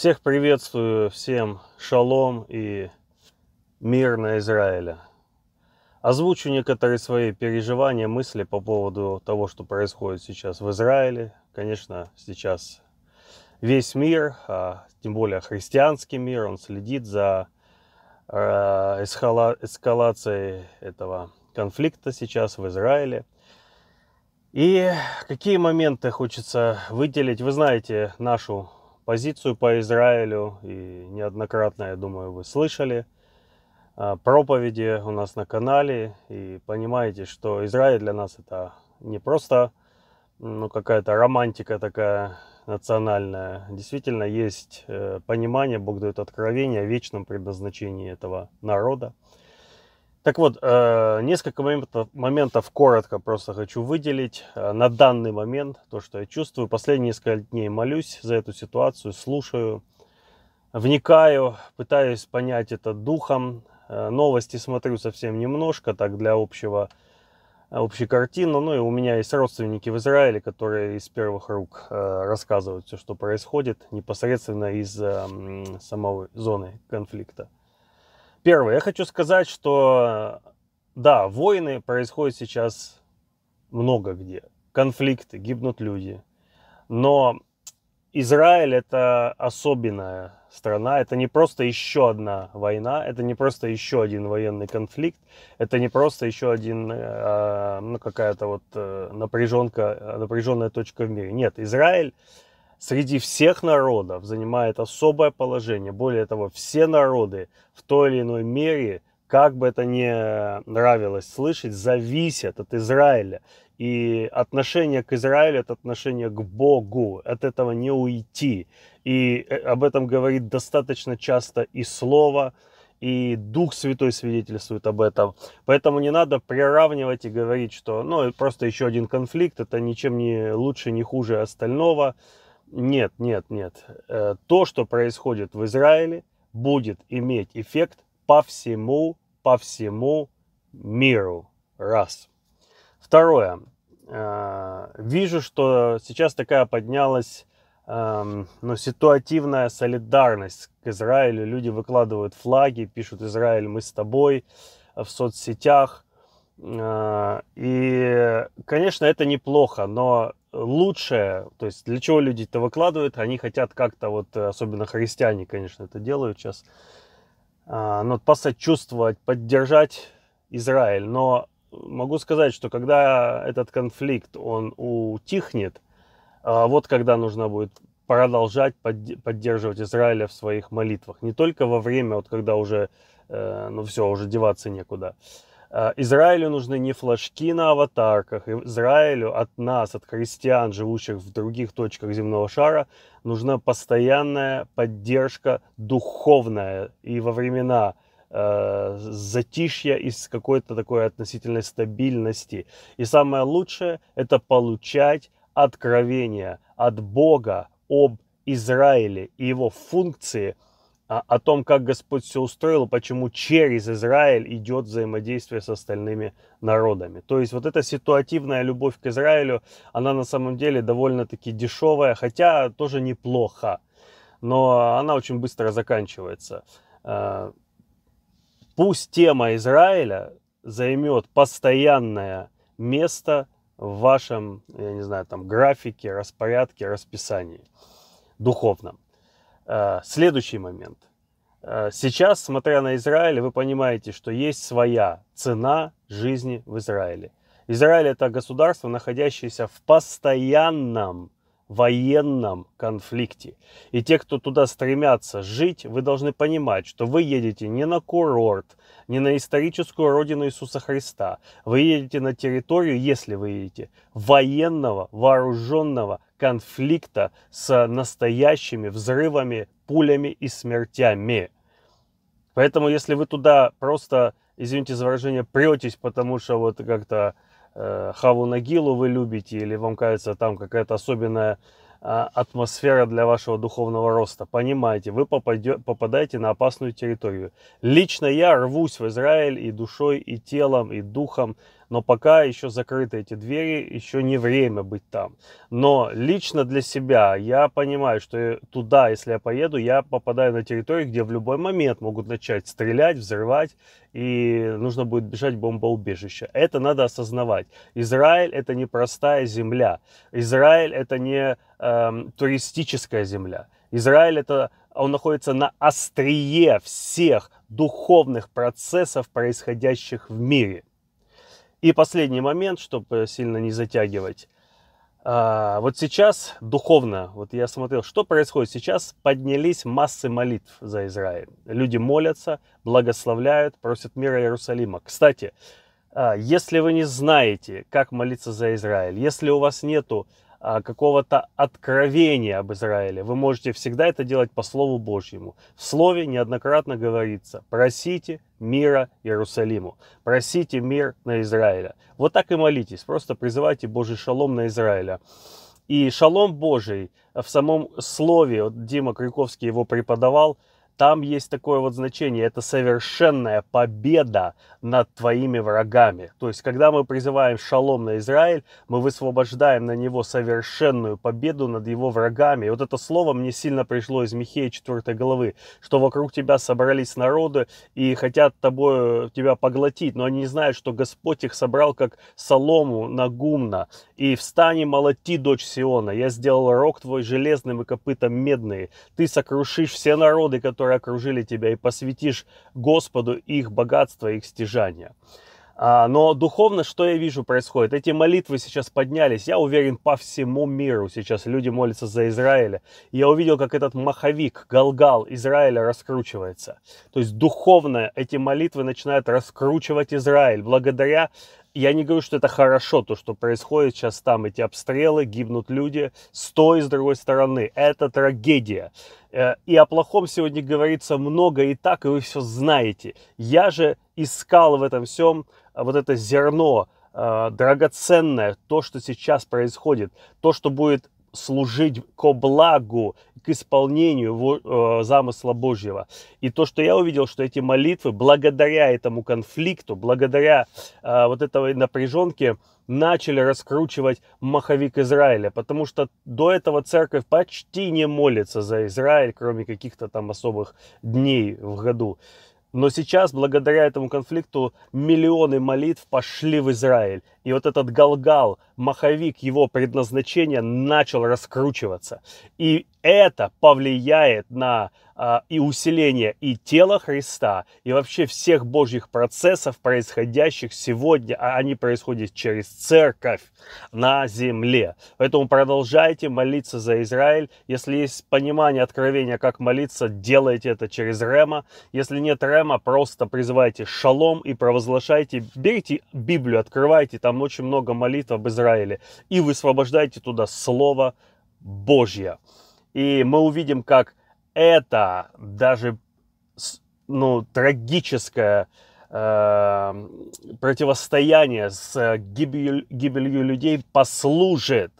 Всех приветствую, всем шалом и мир на Израиле. Озвучу некоторые свои переживания, мысли по поводу того, что происходит сейчас в Израиле. Конечно, сейчас весь мир, а тем более христианский мир, он следит за э, эскалацией этого конфликта сейчас в Израиле. И какие моменты хочется выделить? Вы знаете нашу позицию по Израилю, и неоднократно, я думаю, вы слышали а, проповеди у нас на канале, и понимаете, что Израиль для нас это не просто ну, какая-то романтика такая национальная. Действительно, есть э, понимание, Бог дает откровение о вечном предназначении этого народа. Так вот, э, несколько моментов, моментов коротко просто хочу выделить. Э, на данный момент то, что я чувствую, последние несколько дней молюсь за эту ситуацию, слушаю, вникаю, пытаюсь понять это духом. Э, новости смотрю совсем немножко, так для общего, общей картины. Ну и у меня есть родственники в Израиле, которые из первых рук рассказывают все, что происходит непосредственно из самой зоны конфликта. Первое, я хочу сказать, что да, войны происходят сейчас много где. Конфликты, гибнут люди. Но Израиль это особенная страна, это не просто еще одна война, это не просто еще один военный конфликт, это не просто еще один, а, ну какая-то вот э, напряженка, напряженная точка в мире. Нет, Израиль среди всех народов занимает особое положение. Более того, все народы в той или иной мере, как бы это ни нравилось слышать, зависят от Израиля. И отношение к Израилю – это отношение к Богу. От этого не уйти. И э, об этом говорит достаточно часто и Слово, и Дух Святой свидетельствует об этом. Поэтому не надо приравнивать и говорить, что ну, просто еще один конфликт, это ничем не лучше, не хуже остального. Нет, нет, нет. Э, то, что происходит в Израиле, будет иметь эффект по всему, по всему миру. Раз. Второе. Э, вижу, что сейчас такая поднялась эм, но ну, ситуативная солидарность к Израилю. Люди выкладывают флаги, пишут «Израиль, мы с тобой» в соцсетях. Э, и, конечно, это неплохо, но лучшее, то есть для чего люди это выкладывают, они хотят как-то вот, э, особенно христиане, конечно, это делают сейчас, а, но посочувствовать, поддержать Израиль. Но могу сказать, что когда этот конфликт, он утихнет, а, вот когда нужно будет продолжать поддерживать Израиля в своих молитвах. Не только во время, вот когда уже, э, ну все, уже деваться некуда. Э, Израилю нужны не флажки на аватарках. Израилю от нас, от христиан, живущих в других точках земного шара, нужна постоянная поддержка духовная. И во времена э, затишья из какой-то такой относительной стабильности. И самое лучшее – это получать откровение от Бога об Израиле и его функции – о том, как Господь все устроил, почему через Израиль идет взаимодействие с остальными народами. То есть вот эта ситуативная любовь к Израилю, она на самом деле довольно-таки дешевая, хотя тоже неплохо, но она очень быстро заканчивается. Э, пусть тема Израиля займет постоянное место в вашем, я не знаю, там графике, распорядке, расписании духовном. Э, следующий момент. Э, сейчас, смотря на Израиль, вы понимаете, что есть своя цена жизни в Израиле. Израиль это государство, находящееся в постоянном военном конфликте. И те, кто туда стремятся жить, вы должны понимать, что вы едете не на курорт, не на историческую родину Иисуса Христа. Вы едете на территорию, если вы едете, военного, вооруженного конфликта с настоящими взрывами, пулями и смертями. Поэтому, если вы туда просто, извините за выражение, претесь, потому что вот как-то э, Хаву Нагилу вы любите, или вам кажется там какая-то особенная а, атмосфера для вашего духовного роста. Понимаете, вы попадете, попадаете на опасную территорию. Лично я рвусь в Израиль и душой, и телом, и духом, но пока еще закрыты эти двери, еще не время быть там. Но лично для себя я понимаю, что э, туда, если я поеду, я попадаю на территорию, где в любой момент могут начать стрелять, взрывать, и нужно будет бежать в бомбоубежище. Это надо осознавать. Израиль это не простая земля. Израиль это не Эм, туристическая земля. Израиль это он находится на острие всех духовных процессов, происходящих в мире. И последний момент, чтобы сильно не затягивать. А, вот сейчас духовно, вот я смотрел, что происходит. Сейчас поднялись массы молитв за Израиль. Люди молятся, благословляют, просят мира Иерусалима. Кстати, а, если вы не знаете, как молиться за Израиль, если у вас нету а, какого-то откровения об Израиле. Вы можете всегда это делать по Слову Божьему. В Слове неоднократно говорится «просите мира Иерусалиму, просите мир на Израиля». Вот так и молитесь, просто призывайте Божий шалом на Израиля. И шалом Божий в самом слове, вот Дима Крюковский его преподавал – там есть такое вот значение, это совершенная победа над твоими врагами. То есть, когда мы призываем шалом на Израиль, мы высвобождаем на него совершенную победу над его врагами. И вот это слово мне сильно пришло из Михея 4 главы, что вокруг тебя собрались народы и хотят тобой, тебя поглотить, но они не знают, что Господь их собрал как солому на гумна. И встань и молоти, дочь Сиона, я сделал рог твой железным и копытом медные. Ты сокрушишь все народы, которые которые окружили тебя, и посвятишь Господу их богатство, их стяжания, а, Но духовно, что я вижу происходит? Эти молитвы сейчас поднялись, я уверен, по всему миру сейчас люди молятся за Израиля. Я увидел, как этот маховик, галгал Израиля раскручивается. То есть духовно эти молитвы начинают раскручивать Израиль благодаря я не говорю, что это хорошо, то, что происходит сейчас там, эти обстрелы, гибнут люди с той и с другой стороны. Это трагедия. Э, и о плохом сегодня говорится много и так, и вы все знаете. Я же искал в этом всем э, вот это зерно э, драгоценное, то, что сейчас происходит, то, что будет служить ко благу к исполнению э, замысла Божьего. И то, что я увидел, что эти молитвы, благодаря этому конфликту, благодаря э, вот этой напряженке, начали раскручивать маховик Израиля, потому что до этого церковь почти не молится за Израиль, кроме каких-то там особых дней в году. Но сейчас, благодаря этому конфликту, миллионы молитв пошли в Израиль. И вот этот галгал, маховик его предназначения начал раскручиваться. И это повлияет на а, и усиление и тела Христа, и вообще всех божьих процессов, происходящих сегодня, а они происходят через церковь на земле. Поэтому продолжайте молиться за Израиль. Если есть понимание, откровения, как молиться, делайте это через Рема. Если нет Рема, просто призывайте шалом и провозглашайте. Берите Библию, открывайте, там очень много молитв об Израиле, и высвобождайте туда Слово Божье. И мы увидим, как это даже ну, трагическое э, противостояние с гибелью, гибелью людей послужит,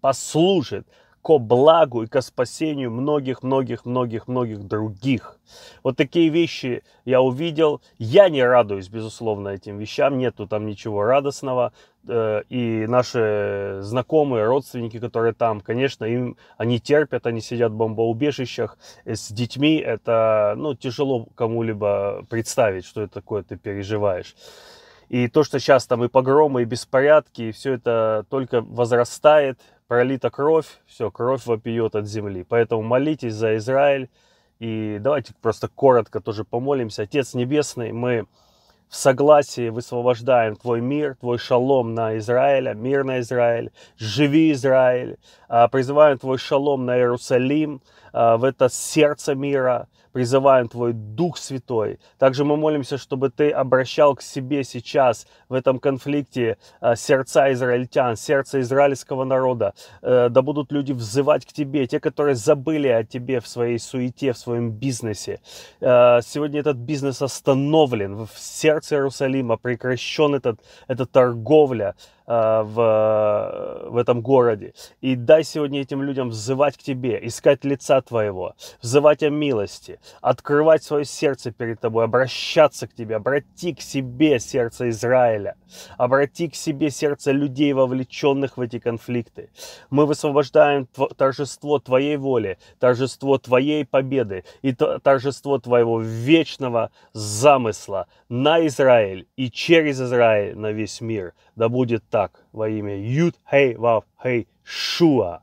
послужит ко благу и ко спасению многих-многих-многих-многих других. Вот такие вещи я увидел. Я не радуюсь, безусловно, этим вещам. Нету там ничего радостного. Э, и наши знакомые, родственники, которые там, конечно, им они терпят, они сидят в бомбоубежищах э, с детьми. Это ну, тяжело кому-либо представить, что это такое ты переживаешь. И то, что сейчас там и погромы, и беспорядки, и все это только возрастает, пролита кровь, все, кровь вопиет от земли. Поэтому молитесь за Израиль. И давайте просто коротко тоже помолимся. Отец Небесный, мы в согласии высвобождаем твой мир, твой шалом на Израиля, а мир на Израиль, живи Израиль, а призываем твой шалом на Иерусалим, а, в это сердце мира, призываем Твой Дух Святой. Также мы молимся, чтобы Ты обращал к себе сейчас в этом конфликте э, сердца израильтян, сердца израильского народа. Э, да будут люди взывать к Тебе, те, которые забыли о Тебе в своей суете, в своем бизнесе. Э, сегодня этот бизнес остановлен в сердце Иерусалима, прекращен этот, эта торговля. Э, в, в этом городе. И дай сегодня этим людям взывать к тебе, искать лица твоего, взывать о милости, открывать свое сердце перед тобой, обращаться к тебе, обрати к себе сердце Израиля, обрати к себе сердце людей, вовлеченных в эти конфликты. Мы высвобождаем торжество твоей воли, торжество твоей победы и торжество твоего вечного замысла на Израиль и через Израиль на весь мир. Да будет так так во имя Юд Хей Вав Хей Шуа.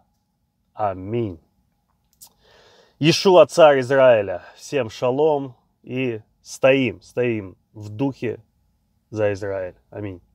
Аминь. Ишуа, царь Израиля, всем шалом и стоим, стоим в духе за Израиль. Аминь.